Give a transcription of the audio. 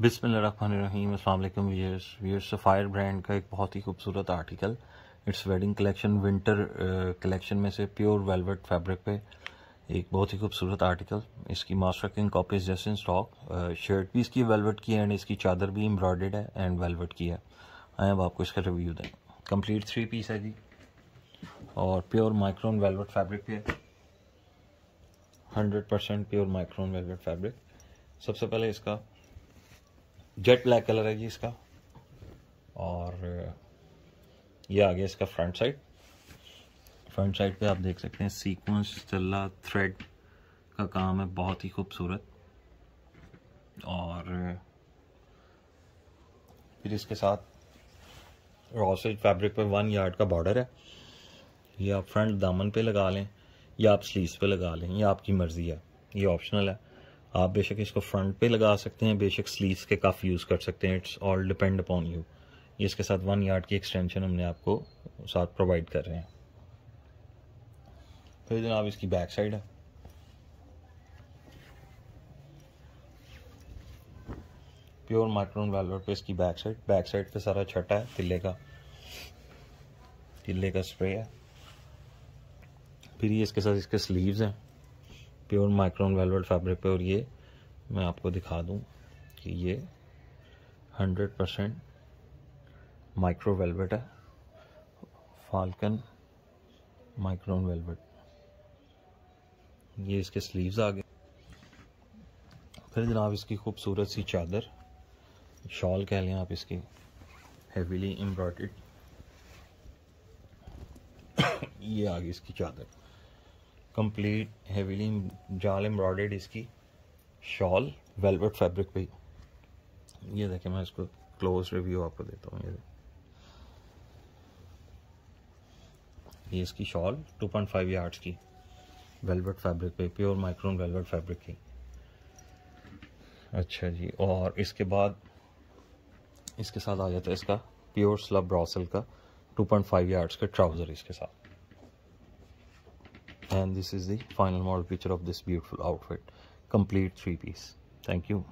बिसमीम अल्लाम viewers sapphire brand का एक बहुत ही खूबसूरत article it's wedding collection winter collection में से प्योर वेलवेट फैब्रिक पे एक बहुत ही खूबसूरत आर्टिकल इसकी मास्टर किंग कॉपीज जैसे स्टॉक शर्ट uh, भी इसकी वेलवेट की है एंड इसकी चादर भी एम्ब्रॉयड है एंड वेलवेट की है आए अब आपको इसका रिव्यू दें कम्प्लीट थ्री पीस है जी और प्योर माइक्रोन वेलवेट फैब्रिक पे hundred percent pure micron velvet fabric सबसे पहले इसका जेट ब्लैक कलर है जी इसका और uh, ये आ गया इसका फ्रंट साइड फ्रंट साइड पे आप देख सकते हैं सीक्वेंस चल्ला थ्रेड का काम है बहुत ही खूबसूरत और uh, फिर इसके साथ रॉसेज फैब्रिक पे वन यार्ड का बॉर्डर है ये आप फ्रंट दामन पे लगा लें या आप स्लीव्स पे लगा लें ये आपकी मर्ज़ी है ये ऑप्शनल है आप बेशक इसको फ्रंट पे लगा सकते हैं बेशक स्लीव्स के काफी यूज़ कर सकते हैं it's all depend upon you इसके साथ वन यार्ड की एक्सटेंशन हमने आपको साथ प्रोवाइड कर रहे हैं फिर जनाब इसकी बैक साइड है प्योर माइक्रोन वेलवेट पे इसकी बैक साइड बैक साइड पे सारा छटा है तिल्ले का तिल्ले का स्प्रे है फिर ये इसके साथ इसके स्लीव्स हैं प्योर माइक्रोन वेलवेट फैब्रिक पे और ये मैं आपको दिखा दूँ कि ये 100 परसेंट माइक्रो वेलवेट है फाल्कन माइक्रोन वेलवेट ये इसके स्लीव्स आ गए फिर जनाब इसकी खूबसूरत सी चादर शॉल कह लें आप इसकी हेवीली एम्ब्रॉयड ये आ गई इसकी चादर कंप्लीट हेवीली जाल एम्ब्रॉयडेड इसकी शॉल वेलवेट फैब्रिक पे ये देखें मैं इसको क्लोज रिव्यू आपको देता हूँ ये ये इसकी शॉल 2.5 पॉइंट यार्ड्स की वेलवेट फैब्रिक पे प्योर माइक्रोन वेलवेट फैब्रिक की अच्छा जी और इसके बाद इसके साथ आ जाता है इसका प्योर स्लब ब्रॉसल का 2.5 पॉइंट यार्ड्स का ट्राउज़र इसके साथ and this is the final model picture of this beautiful outfit complete three piece thank you